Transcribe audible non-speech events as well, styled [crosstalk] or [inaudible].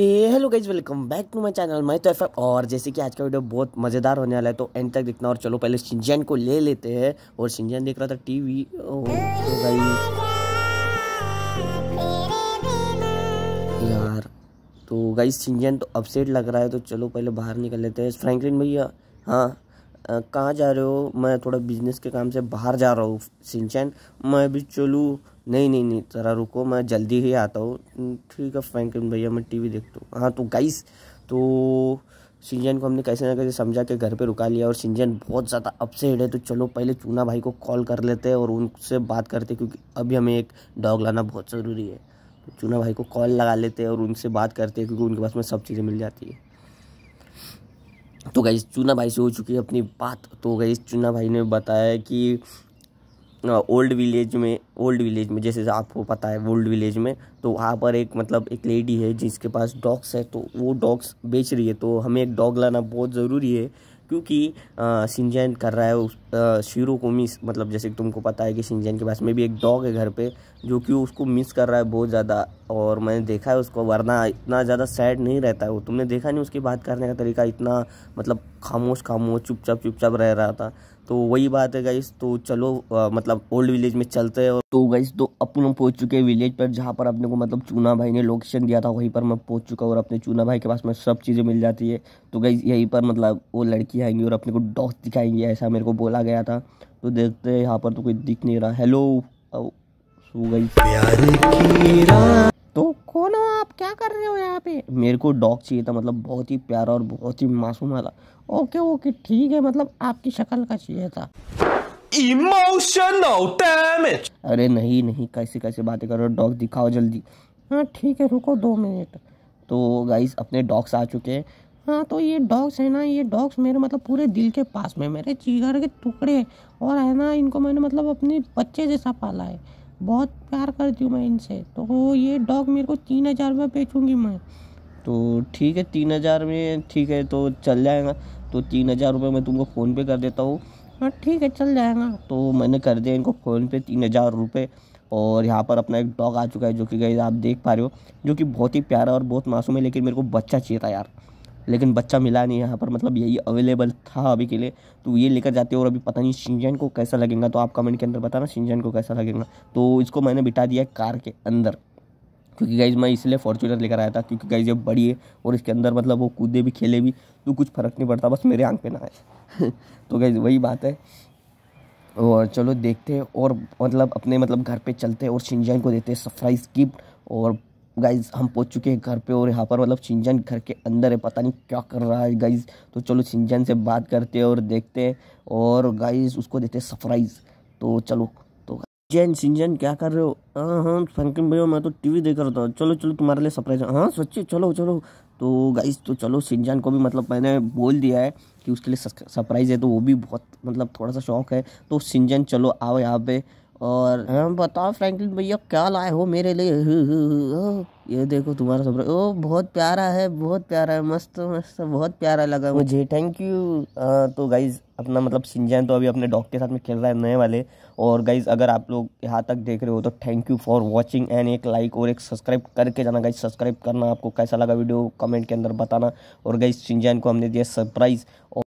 hello guys welcome back to my channel मैं तो F और जैसे कि आज का वीडियो बहुत मज़ेदार होने वाला है तो एंड तक देखना और चलो पहले सिंजन को ले लेते हैं और सिंजन देख रहा था टीवी ओ तो यार तो गाइज सिंजन तो अपसेट लग रहा है तो चलो पहले बाहर निकल लेते हैं फ्रैंकलिन भैया हाँ कहाँ जा रहे हो मैं थोड़ा बिजनेस के काम से बाहर जा रहा हूँ सिंचन मैं भी चलूँ नहीं नहीं नहीं ज़रा रुको मैं जल्दी ही आता हूँ हम्म, ठीक है फैंक भैया मैं टीवी देखता हूँ हाँ तो गाइस तो सिंजन को हमने कैसे ना कैसे समझा के घर पे रुका लिया और सिंजन बहुत ज़्यादा अपसेट है तो चलो पहले चूना भाई को कॉल कर लेते हैं और उनसे बात करते क्योंकि अभी हमें एक डॉग लाना बहुत ज़रूरी है तो चूना भाई को कॉल लगा लेते हैं और उनसे बात करते हैं क्योंकि उनके पास में सब चीज़ें मिल जाती है तो गई चूना भाई से हो चुकी है अपनी बात तो गई चूना भाई ने बताया कि ओल्ड विलेज में ओल्ड विलेज में जैसे आपको पता है ओल्ड विलेज में तो वहाँ पर एक मतलब एक लेडी है जिसके पास डॉग्स है तो वो डॉग्स बेच रही है तो हमें एक डॉग लाना बहुत ज़रूरी है क्योंकि सिंजैन कर रहा है उस शीरो को मिस मतलब जैसे तुमको पता है कि सिंजैन के पास में भी एक डॉग है घर पे जो कि उसको मिस कर रहा है बहुत ज़्यादा और मैंने देखा है उसको वरना इतना ज़्यादा सैड नहीं रहता है वो तुमने देखा नहीं उसकी बात करने का तरीका इतना मतलब खामोश खामोश चुपचाप चुपचाप रह रहा था तो वही बात है गाइस तो चलो आ, मतलब ओल्ड विलेज में चलते हैं और तो गाइस तो अपन हम पहुंच चुके हैं विलेज पर जहाँ पर अपने को मतलब चूना भाई ने लोकेशन दिया था वहीं पर मैं पहुंच चुका और अपने चूना भाई के पास में सब चीज़ें मिल जाती है तो गाइस यहीं पर मतलब वो लड़की आएंगी और अपने को डॉग दिखाएंगी ऐसा मेरे को बोला गया था तो देखते हैं यहाँ पर तो कोई दिख नहीं रहा हेलो सो गाइस मेरे को डॉग चाहिए था मतलब बहुत ही प्यारा और बहुत ही मासूम वाला ओके ओके ठीक है मतलब आपकी शक्ल का चाहिए था इमोशनल डैमेज अरे नहीं नहीं कैसे कैसे बातें करो डॉग दिखाओ जल्दी हाँ ठीक है रुको दो मिनट तो गाइस अपने डॉग्स आ चुके हैं हाँ तो ये डॉग्स है ना ये डॉग्स मेरे मतलब पूरे दिल के पास में मेरे चीगर के टुकड़े और है ना इनको मैंने मतलब अपने बच्चे जैसा पाला है बहुत प्यार करती हूँ मैं इनसे तो ये डॉग मेरे को तीन हज़ार रुपये बेचूँगी मैं तो ठीक है तीन हज़ार में ठीक है तो चल जाएगा तो तीन हज़ार रुपये मैं तुमको फ़ोनपे कर देता हूँ हाँ ठीक है चल जाएगा तो मैंने कर दिया इनको फ़ोनपे तीन हज़ार रुपये और यहाँ पर अपना एक डॉग आ चुका है जो कि गई आप देख पा रहे हो जो कि बहुत ही प्यारा और बहुत मासूम है लेकिन मेरे को बच्चा चाहिए था यार लेकिन बच्चा मिला नहीं यहाँ पर मतलब यही अवेलेबल था अभी के लिए तो ये लेकर जाते हो और अभी पता नहीं शिंजन को कैसा लगेगा तो आप कमेंट के अंदर बताना शिंजन को कैसा लगेगा तो इसको मैंने बिठा दिया कार के अंदर क्योंकि गाइज मैं इसलिए फॉर्चुनर लेकर आया था क्योंकि गाइज ये बड़ी है और इसके अंदर मतलब वो कूदे भी खेले भी तो कुछ फ़र्क नहीं पड़ता बस मेरे आँख पे ना आए [laughs] तो गाइज वही बात है और चलो देखते हैं और मतलब अपने मतलब घर पे चलते हैं और छिंजन को देते हैं सरप्राइज़ गिफ्ट और गाइज हम पहुंच चुके हैं घर पे और यहाँ पर मतलब छिंजन घर के अंदर है पता नहीं क्या कर रहा है गाइज तो चलो छिंजन से बात करते हैं और देखते हैं और गाइज उसको देते हैं सरप्राइज़ तो चलो जैन सिंजन क्या कर रहे हो हाँ हाँ फंकिन भैया मैं तो टीवी देख रहा था चलो चलो तुम्हारे लिए सरप्राइज हाँ सच्ची चलो चलो तो गाइस तो चलो सिंजन को भी मतलब मैंने बोल दिया है कि उसके लिए सरप्राइज़ है तो वो भी बहुत मतलब थोड़ा सा शौक है तो सिंजन चलो आओ यहाँ पे और बताओ फ्रैंकलिन भैया क्या लाए हो मेरे लिए ये देखो तुम्हारा सब ओ बहुत प्यारा है बहुत प्यारा है मस्त मस्त बहुत प्यारा लगा मुझे थैंक यू आ, तो गाइज अपना मतलब सिंजैन तो अभी अपने डॉग के साथ में खेल रहा है नए वाले और गाइज अगर आप लोग यहाँ तक देख रहे हो तो thank you for watching and एक लाइक और एक सब्सक्राइब करके जाना गाइज सब्सक्राइब करना आपको कैसा लगा वीडियो कमेंट के अंदर बताना और गाइज सिंजैन को हमने दिया सरप्राइज़